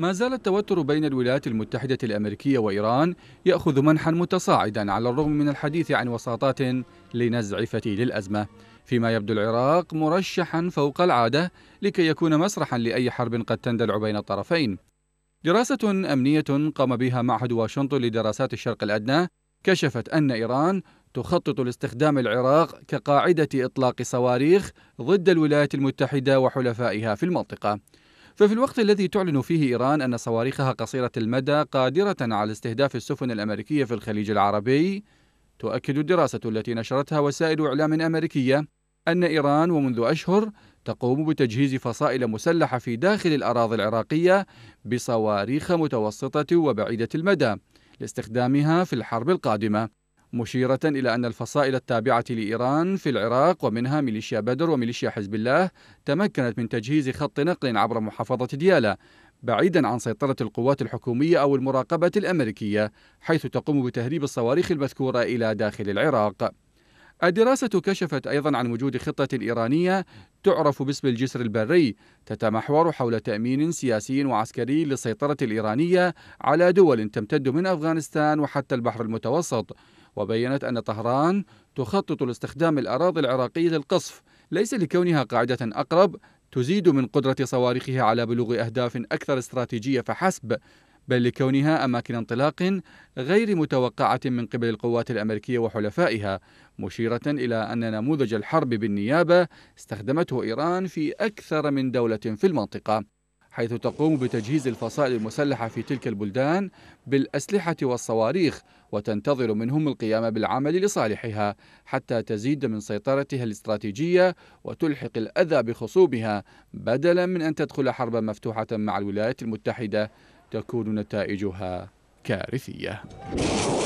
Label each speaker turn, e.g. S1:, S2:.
S1: ما زال التوتر بين الولايات المتحدة الأمريكية وإيران يأخذ منحا متصاعدا على الرغم من الحديث عن وساطات لنزع فتيل الأزمة فيما يبدو العراق مرشحا فوق العادة لكي يكون مسرحا لأي حرب قد تندلع بين الطرفين دراسة أمنية قام بها معهد واشنطن لدراسات الشرق الأدنى كشفت أن إيران تخطط لاستخدام العراق كقاعدة إطلاق صواريخ ضد الولايات المتحدة وحلفائها في المنطقة ففي الوقت الذي تعلن فيه إيران أن صواريخها قصيرة المدى قادرة على استهداف السفن الأمريكية في الخليج العربي تؤكد الدراسة التي نشرتها وسائل إعلام أمريكية أن إيران ومنذ أشهر تقوم بتجهيز فصائل مسلحة في داخل الأراضي العراقية بصواريخ متوسطة وبعيدة المدى لاستخدامها في الحرب القادمة مشيرة إلى أن الفصائل التابعة لإيران في العراق ومنها ميليشيا بدر وميليشيا حزب الله تمكنت من تجهيز خط نقل عبر محافظة ديالى بعيدا عن سيطرة القوات الحكومية أو المراقبة الأمريكية حيث تقوم بتهريب الصواريخ المذكورة إلى داخل العراق الدراسة كشفت أيضا عن وجود خطة إيرانية تعرف باسم الجسر البري تتمحور حول تأمين سياسي وعسكري للسيطرة الإيرانية على دول تمتد من أفغانستان وحتى البحر المتوسط وبينت أن طهران تخطط لاستخدام الأراضي العراقية للقصف ليس لكونها قاعدة أقرب تزيد من قدرة صواريخها على بلوغ أهداف أكثر استراتيجية فحسب بل لكونها أماكن انطلاق غير متوقعة من قبل القوات الأمريكية وحلفائها مشيرة إلى أن نموذج الحرب بالنيابة استخدمته إيران في أكثر من دولة في المنطقة حيث تقوم بتجهيز الفصائل المسلحة في تلك البلدان بالأسلحة والصواريخ وتنتظر منهم القيام بالعمل لصالحها حتى تزيد من سيطرتها الاستراتيجية وتلحق الأذى بخصومها بدلا من أن تدخل حربا مفتوحة مع الولايات المتحدة تكون نتائجها كارثية